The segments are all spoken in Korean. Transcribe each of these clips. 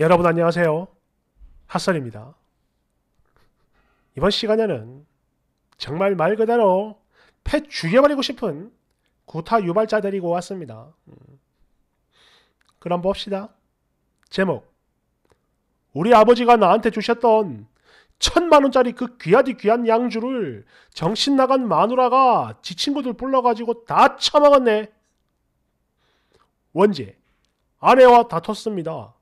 여러분 안녕하세요. 핫설입니다. 이번 시간에는 정말 말 그대로 패 죽여버리고 싶은 구타 유발자 데리고 왔습니다. 음. 그럼 봅시다. 제목 우리 아버지가 나한테 주셨던 천만원짜리 그 귀하디 귀한 양주를 정신나간 마누라가 지 친구들 불러가지고 다 처먹었네. 원제 아내와 다퉜습니다.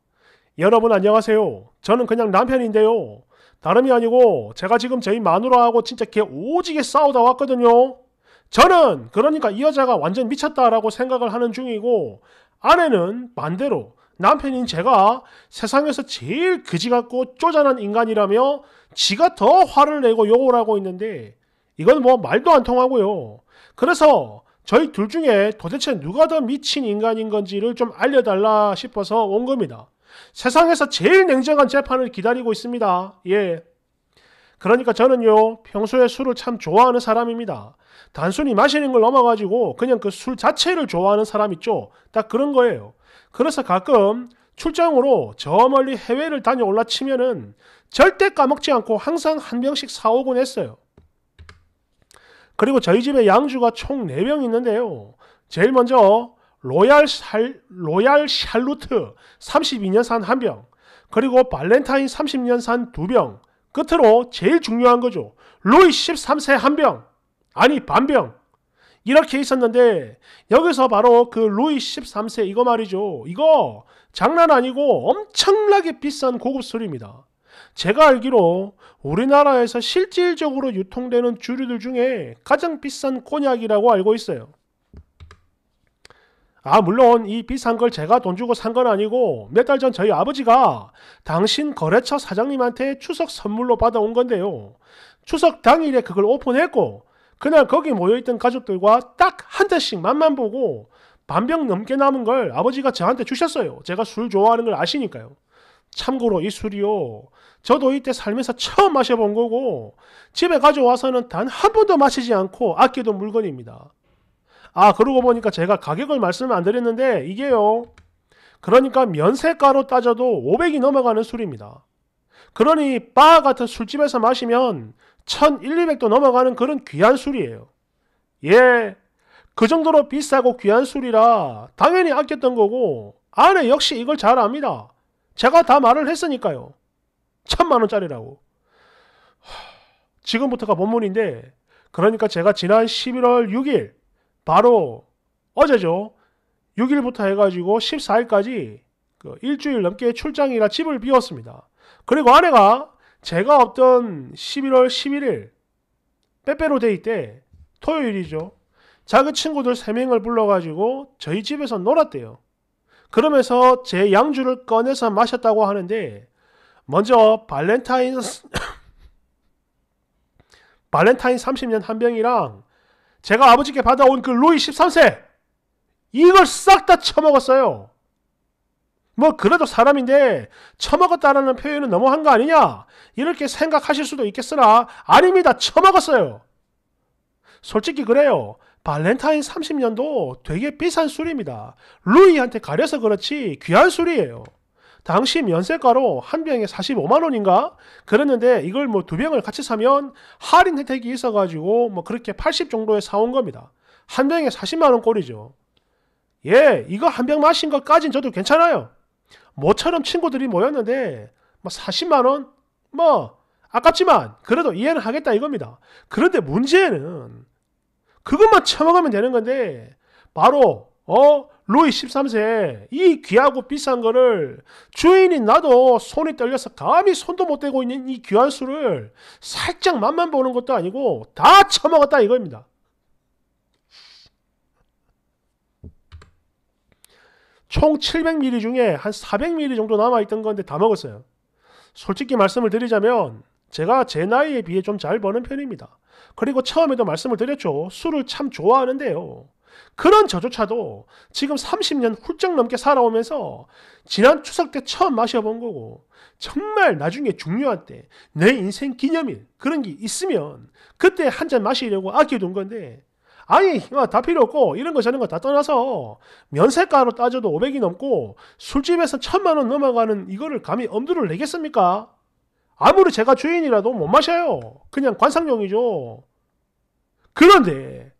여러분 안녕하세요. 저는 그냥 남편인데요. 다름이 아니고 제가 지금 저희 마누라하고 진짜 개 오지게 싸우다 왔거든요. 저는 그러니까 이 여자가 완전 미쳤다라고 생각을 하는 중이고 아내는 반대로 남편인 제가 세상에서 제일 그지 같고 쪼잔한 인간이라며 지가 더 화를 내고 욕을 하고 있는데 이건 뭐 말도 안 통하고요. 그래서 저희 둘 중에 도대체 누가 더 미친 인간인 건지를 좀 알려달라 싶어서 온 겁니다. 세상에서 제일 냉정한 재판을 기다리고 있습니다. 예. 그러니까 저는요, 평소에 술을 참 좋아하는 사람입니다. 단순히 마시는 걸 넘어가지고 그냥 그 술 자체를 좋아하는 사람 있죠? 딱 그런 거예요. 그래서 가끔 출장으로 저 멀리 해외를 다녀올라 치면은 절대 까먹지 않고 항상 한 병씩 사오곤 했어요. 그리고 저희 집에 양주가 총 4병 있는데요. 제일 먼저 로얄, 샬, 로얄 샬루트 32년산 한 병, 그리고 발렌타인 30년산 두 병, 끝으로 제일 중요한 거죠. 루이 13세 한 병, 아니 반병. 이렇게 있었는데 여기서 바로 그 루이 13세 이거 말이죠. 이거 장난 아니고 엄청나게 비싼 고급 술입니다. 제가 알기로 우리나라에서 실질적으로 유통되는 주류들 중에 가장 비싼 곤약이라고 알고 있어요. 아 물론 이 비싼 걸 제가 돈 주고 산 건 아니고 몇 달 전 저희 아버지가 당신 거래처 사장님한테 추석 선물로 받아온 건데요. 추석 당일에 그걸 오픈했고 그날 거기 모여있던 가족들과 딱 한 대씩 맛만 보고 반병 넘게 남은 걸 아버지가 저한테 주셨어요. 제가 술 좋아하는 걸 아시니까요. 참고로 이 술이요. 저도 이때 살면서 처음 마셔본 거고 집에 가져와서는 단 한 번도 마시지 않고 아끼던 물건입니다. 아 그러고 보니까 제가 가격을 말씀을 안 드렸는데 이게요 그러니까 면세가로 따져도 500이 넘어가는 술입니다 그러니 바 같은 술집에서 마시면 1200도 넘어가는 그런 귀한 술이에요 예 그 정도로 비싸고 귀한 술이라 당연히 아꼈던 거고 아내 역시 이걸 잘 압니다 제가 다 말을 했으니까요 천만원짜리라고 지금부터가 본문인데 그러니까 제가 지난 11월 6일 바로 어제죠. 6일부터 해가지고 14일까지 그 일주일 넘게 출장이라 집을 비웠습니다. 그리고 아내가 제가 없던 11월 11일 빼빼로 데이 때 토요일이죠. 작은 친구들 3명을 불러가지고 저희 집에서 놀았대요. 그러면서 제 양주를 꺼내서 마셨다고 하는데 먼저 발렌타인 발렌타인 30년 한 병이랑 제가 아버지께 받아온 그 루이 13세 이걸 싹 다 처먹었어요. 뭐 그래도 사람인데 처먹었다라는 표현은 너무한 거 아니냐 이렇게 생각하실 수도 있겠으나 아닙니다. 처먹었어요. 솔직히 그래요. 발렌타인 30년도 되게 비싼 술입니다. 루이한테 가려서 그렇지 귀한 술이에요. 당시 면세가로 한 병에 45만 원인가 그랬는데 이걸 뭐 두 병을 같이 사면 할인 혜택이 있어가지고 뭐 그렇게 80 정도에 사온 겁니다. 한 병에 40만 원 꼴이죠. 예, 이거 한 병 마신 것까진 저도 괜찮아요. 모처럼 친구들이 모였는데 뭐 40만 원, 뭐 아깝지만 그래도 이해는 하겠다 이겁니다. 그런데 문제는 그것만 처먹으면 되는 건데 바로 어? 루이 13세 이 귀하고 비싼 거를 주인이 나도 손이 떨려서 감히 손도 못 대고 있는 이 귀한 술을 살짝 맛만 보는 것도 아니고 다 처먹었다 이겁니다. 총 700ml 중에 한 400ml 정도 남아있던 건데 다 먹었어요. 솔직히 말씀을 드리자면 제가 제 나이에 비해 좀 잘 버는 편입니다. 그리고 처음에도 말씀을 드렸죠. 술을 참 좋아하는데요. 그런 저조차도 지금 30년 훌쩍 넘게 살아오면서 지난 추석 때 처음 마셔본 거고 정말 나중에 중요한 때 내 인생 기념일 그런 게 있으면 그때 한 잔 마시려고 아껴둔 건데 아니 아, 다 필요 없고 이런 거 저런 거 다 떠나서 면세가로 따져도 500이 넘고 술집에서 천만원 넘어가는 이거를 감히 엄두를 내겠습니까? 아무리 제가 주인이라도 못 마셔요. 그냥 관상용이죠. 그런데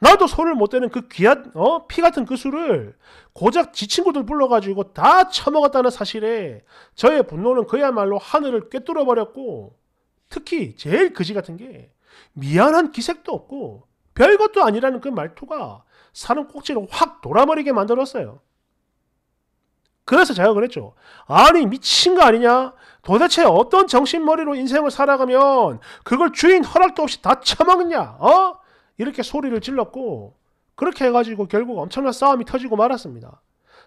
나도 손을 못 대는 그 귀한 어? 피 같은 그 술을 고작 지 친구들 불러가지고 다 처먹었다는 사실에 저의 분노는 그야말로 하늘을 꿰뚫어 버렸고 특히 제일 그지 같은 게 미안한 기색도 없고 별것도 아니라는 그 말투가 사람 꼭지를 확 돌아버리게 만들었어요. 그래서 제가 그랬죠. 아니 미친 거 아니냐? 도대체 어떤 정신머리로 인생을 살아가면 그걸 주인 허락도 없이 다 처먹냐? 어? 이렇게 소리를 질렀고 그렇게 해가지고 결국 엄청난 싸움이 터지고 말았습니다.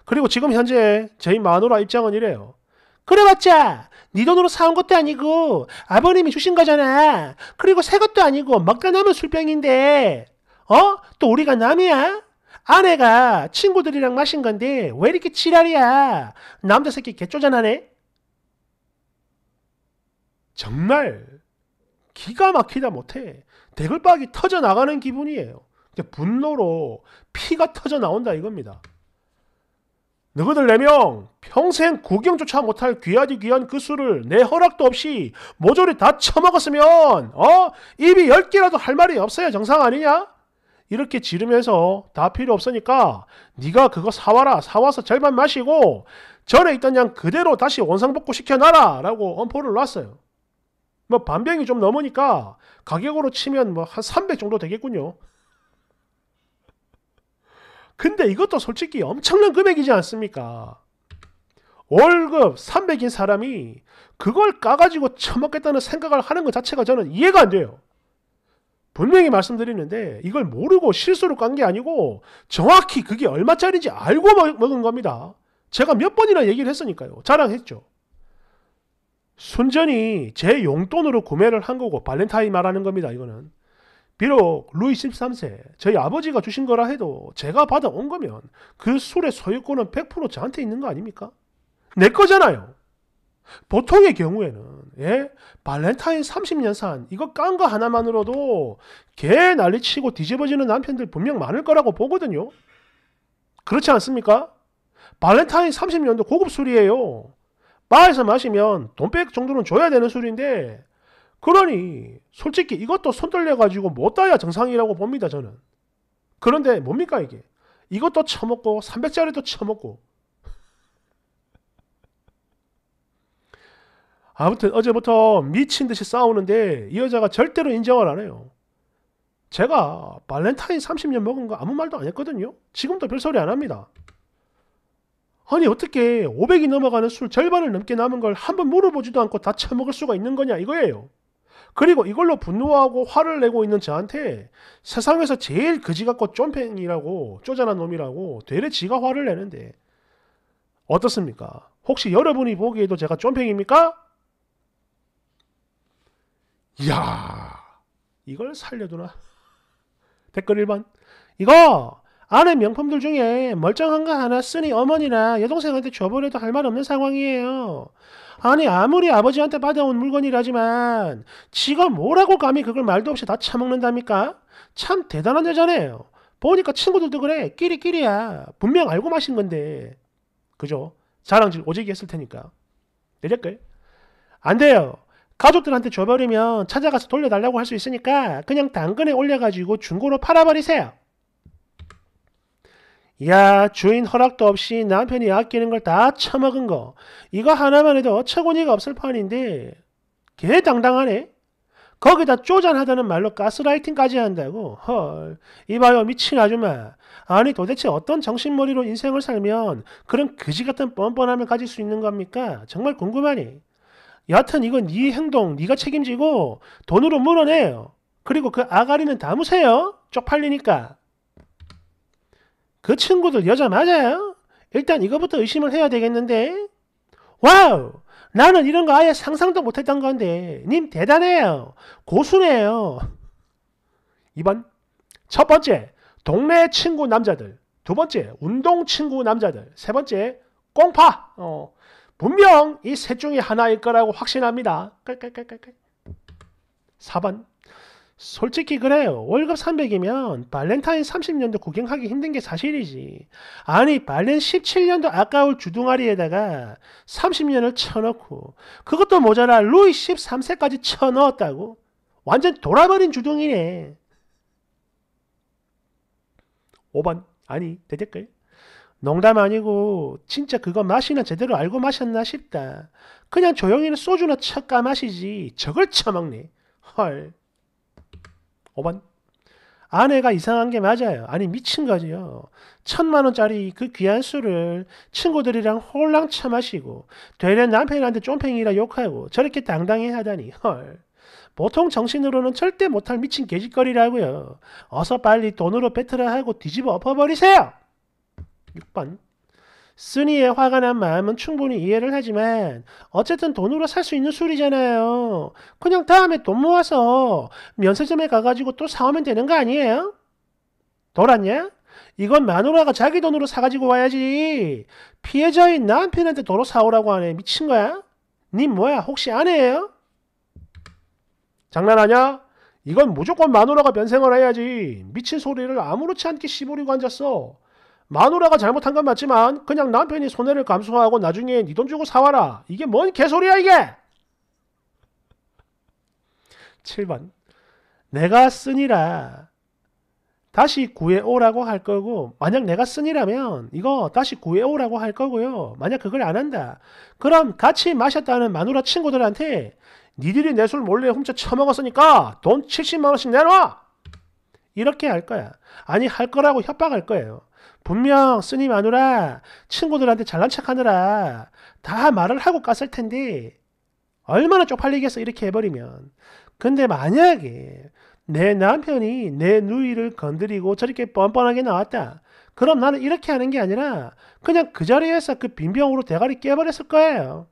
그리고 지금 현재 제이 마누라 입장은 이래요. 그래봤자 네 돈으로 사온 것도 아니고 아버님이 주신 거잖아. 그리고 새 것도 아니고 먹다 남은 술병인데 어? 또 우리가 남이야? 아내가 친구들이랑 마신 건데 왜 이렇게 지랄이야? 남자 새끼 개쪼잔하네? 정말 기가 막히다 못해 대글박이 터져 나가는 기분이에요. 분노로 피가 터져 나온다 이겁니다. 너희들 네명 평생 구경조차 못할 귀하디 귀한 그 술을 내 허락도 없이 모조리 다 처먹었으면 어 입이 열 개라도 할 말이 없어야 정상 아니냐? 이렇게 지르면서 다 필요 없으니까 네가 그거 사와라 사와서 절반 마시고 전에 있던 양 그대로 다시 원상복구 시켜놔라 라고 엄포를 놨어요. 뭐 반병이 좀 넘으니까 가격으로 치면 뭐한300 정도 되겠군요. 근데 이것도 솔직히 엄청난 금액이지 않습니까? 월급 300인 사람이 그걸 까가지고 처먹겠다는 생각을 하는 것 자체가 저는 이해가 안 돼요. 분명히 말씀드리는데 이걸 모르고 실수로 깐 게 아니고 정확히 그게 얼마짜리인지 알고 먹은 겁니다. 제가 몇 번이나 얘기를 했으니까요. 자랑했죠. 순전히 제 용돈으로 구매를 한 거고 발렌타인 말하는 겁니다. 이거는. 비록 루이 13세 저희 아버지가 주신 거라 해도 제가 받아온 거면 그 술의 소유권은 100% 저한테 있는 거 아닙니까? 내 거잖아요. 보통의 경우에는 예? 발렌타인 30년 산 이거 깐 거 하나만으로도 개 난리치고 뒤집어지는 남편들 분명 많을 거라고 보거든요. 그렇지 않습니까? 발렌타인 30년도 고급 술이에요. 바에서 마시면 돈백 정도는 줘야 되는 술인데 그러니 솔직히 이것도 손떨려 가지고 못 따야 정상이라고 봅니다 저는. 그런데 뭡니까 이게? 이것도 처먹고 300짜리도 처먹고 아무튼 어제부터 미친 듯이 싸우는데 이 여자가 절대로 인정을 안 해요. 제가 발렌타인 30년 먹은 거 아무 말도 안 했거든요. 지금도 별소리 안 합니다. 아니 어떻게 500이 넘어가는 술 절반을 넘게 남은 걸 한 번 물어보지도 않고 다 처먹을 수가 있는 거냐 이거예요. 그리고 이걸로 분노하고 화를 내고 있는 저한테 세상에서 제일 거지 같고 쫌팽이라고 쪼잔한 놈이라고 되레 지가 화를 내는데 어떻습니까? 혹시 여러분이 보기에도 제가 쫌팽입니까? 이야 이걸 살려두나? 댓글 1번 이거 아내 명품들 중에 멀쩡한 거 하나 쓰니 어머니나 여동생한테 줘버려도 할 말 없는 상황이에요. 아니 아무리 아버지한테 받아온 물건이라지만 지가 뭐라고 감히 그걸 말도 없이 다 처먹는답니까? 참 대단한 여자네요. 보니까 친구들도 그래. 끼리끼리야. 분명 알고 마신 건데. 그죠? 자랑질 오지게 했을 테니까. 내릴걸? 안 돼요. 가족들한테 줘버리면 찾아가서 돌려달라고 할 수 있으니까 그냥 당근에 올려가지고 중고로 팔아버리세요. 야 주인 허락도 없이 남편이 아끼는 걸 다 처먹은 거 이거 하나만 해도 최고니가 없을 판인데 개 당당하네. 거기다 쪼잔하다는 말로 가스라이팅까지 한다고? 헐, 이봐요 미친 아줌마. 아니 도대체 어떤 정신머리로 인생을 살면 그런 그지같은 뻔뻔함을 가질 수 있는 겁니까? 정말 궁금하니. 여하튼 이건 네 행동 네가 책임지고 돈으로 물어내요. 그리고 그 아가리는 다무세요 쪽팔리니까. 그 친구들 여자 맞아요? 일단 이거부터 의심을 해야 되겠는데? 와우! 나는 이런 거 아예 상상도 못했던 건데 님 대단해요. 고수네요. 2번 첫 번째 동네 친구 남자들 두 번째 운동 친구 남자들 세 번째 꽁파 어, 분명 이 셋 중에 하나일 거라고 확신합니다. 4번 솔직히 그래요. 월급 300이면 발렌타인 30년도 구경하기 힘든 게 사실이지. 아니, 발렌 17년도 아까울 주둥아리에다가 30년을 쳐넣고 그것도 모자라 루이 13세까지 쳐넣었다고? 완전 돌아버린 주둥이네. 5번 아니 대댓글 농담 아니고 진짜 그거 맛이나 제대로 알고 마셨나 싶다. 그냥 조용히는 소주나 척까 마시지 저걸 처먹네. 헐. 5번. 아내가 이상한 게 맞아요. 아니 미친 거지요. 천만 원짜리 그 귀한 술을 친구들이랑 홀랑 처마시고 되려 남편한테 쫌팽이라 욕하고 저렇게 당당히 하다니 헐. 보통 정신으로는 절대 못할 미친 개짓거리라고요. 어서 빨리 돈으로 배틀을 하고 뒤집어 엎어버리세요. 6번 쓰니의 화가 난 마음은 충분히 이해를 하지만 어쨌든 돈으로 살 수 있는 술이잖아요. 그냥 다음에 돈 모아서 면세점에 가가지고 또 사오면 되는 거 아니에요? 돌았냐? 이건 마누라가 자기 돈으로 사가지고 와야지. 피해자인 남편한테 도로 사오라고 하네. 미친 거야? 님 뭐야? 혹시 아내예요? 장난하냐? 이건 무조건 마누라가 변생을 해야지. 미친 소리를 아무렇지 않게 시으리고 앉았어. 마누라가 잘못한 건 맞지만 그냥 남편이 손해를 감수하고 나중에 니 돈 주고 사와라. 이게 뭔 개소리야 이게! 7번 내가 쓰니라 다시 구해오라고 할 거고 만약 내가 쓰니라면 이거 다시 구해오라고 할 거고요. 만약 그걸 안 한다. 그럼 같이 마셨다는 마누라 친구들한테 니들이 내 술 몰래 훔쳐 처먹었으니까 돈 70만 원씩 내놔! 이렇게 할 거야. 아니 할 거라고 협박할 거예요. 분명 스님 아누라 친구들한테 잘난 척하느라 다 말을 하고 갔을 텐데 얼마나 쪽팔리겠어 이렇게 해버리면 근데 만약에 내 남편이 내 누이를 건드리고 저렇게 뻔뻔하게 나왔다 그럼 나는 이렇게 하는 게 아니라 그냥 그 자리에서 그 빈병으로 대가리 깨버렸을 거예요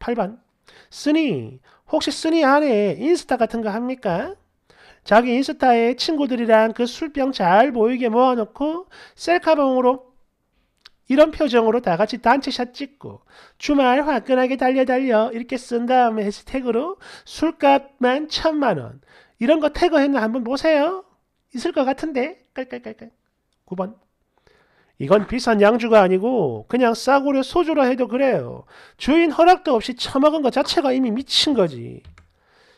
8번 쓰니 혹시 쓰니 안에 인스타 같은 거 합니까? 자기 인스타에 친구들이랑 그 술병 잘 보이게 모아놓고 셀카봉으로 이런 표정으로 다 같이 단체샷 찍고 주말 화끈하게 달려 달려 이렇게 쓴 다음에 해시태그로 술값만 천만 원 이런 거 태그했나 한번 보세요. 있을 것 같은데 깔깔깔깔 9번 이건 비싼 양주가 아니고 그냥 싸구려 소주라 해도 그래요. 주인 허락도 없이 처먹은 것 자체가 이미 미친 거지.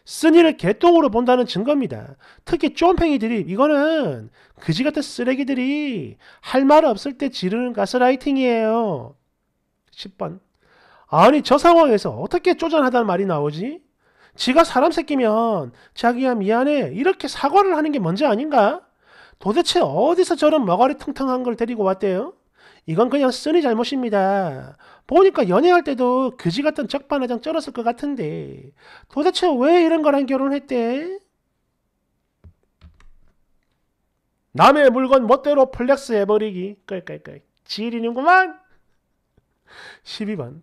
쓴이를 개똥으로 본다는 증거입니다. 특히 쫌팽이들이 이거는 그지같은 쓰레기들이 할 말 없을 때 지르는 가스라이팅이에요. 10번 아니 저 상황에서 어떻게 쪼잔하다는 말이 나오지? 지가 사람 새끼면 자기야 미안해 이렇게 사과를 하는 게 뭔지 아닌가? 도대체 어디서 저런 머가리 텅텅한 걸 데리고 왔대요? 이건 그냥 쓰니 잘못입니다. 보니까 연애할 때도 그지 같은 적반 하장 쩔었을 것 같은데 도대체 왜 이런 거랑 결혼했대? 남의 물건 멋대로 플렉스 해버리기 끌끌끌 지리는구만 12번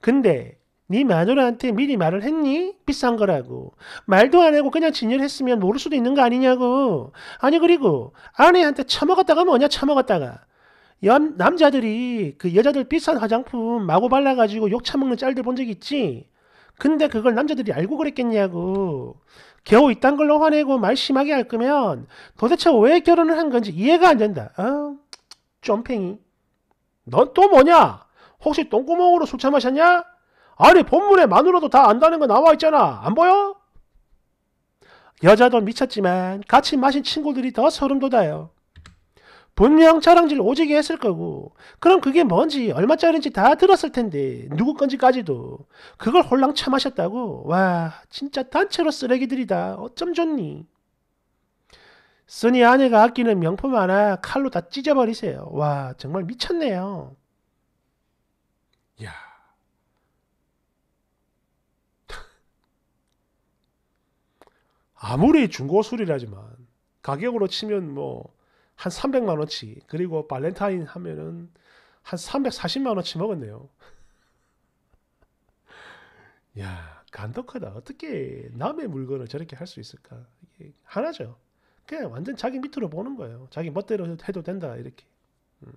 근데 네 마누라한테 미리 말을 했니? 비싼 거라고. 말도 안 하고 그냥 진열했으면 모를 수도 있는 거 아니냐고. 아니 그리고 아내한테 처먹었다가 뭐냐 처먹었다가. 연, 남자들이 그 여자들 비싼 화장품 마구 발라가지고 욕 처먹는 짤들 본 적 있지? 근데 그걸 남자들이 알고 그랬겠냐고. 겨우 이딴 걸로 화내고 말 심하게 할 거면 도대체 왜 결혼을 한 건지 이해가 안 된다. 어? 쫌팽이. 넌 또 뭐냐? 혹시 똥구멍으로 술 처마셨냐? 아니 본문에 만으로도 다 안다는 거 나와 있잖아. 안 보여? 여자도 미쳤지만 같이 마신 친구들이 더 소름 돋아요. 분명 철왕질 오지게 했을 거고 그럼 그게 뭔지 얼마짜리인지 다 들었을 텐데 누구 건지까지도 그걸 홀랑 참하셨다고 와 진짜 단체로 쓰레기들이다 어쩜 좋니 쓰니 아내가 아끼는 명품 하나 칼로 다 찢어버리세요 와 정말 미쳤네요 야 아무리 중고술이라지만 가격으로 치면 뭐한 300만 원치 그리고 발렌타인 하면은 한 340만 원치 먹었네요. 야간도크다 어떻게 남의 물건을 저렇게 할 수 있을까? 이게 하나죠. 그냥 완전 자기 밑으로 보는 거예요. 자기 멋대로 해도 된다 이렇게. 음.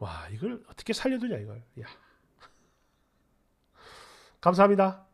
와 이걸 어떻게 살려두냐 이걸. 야. 감사합니다.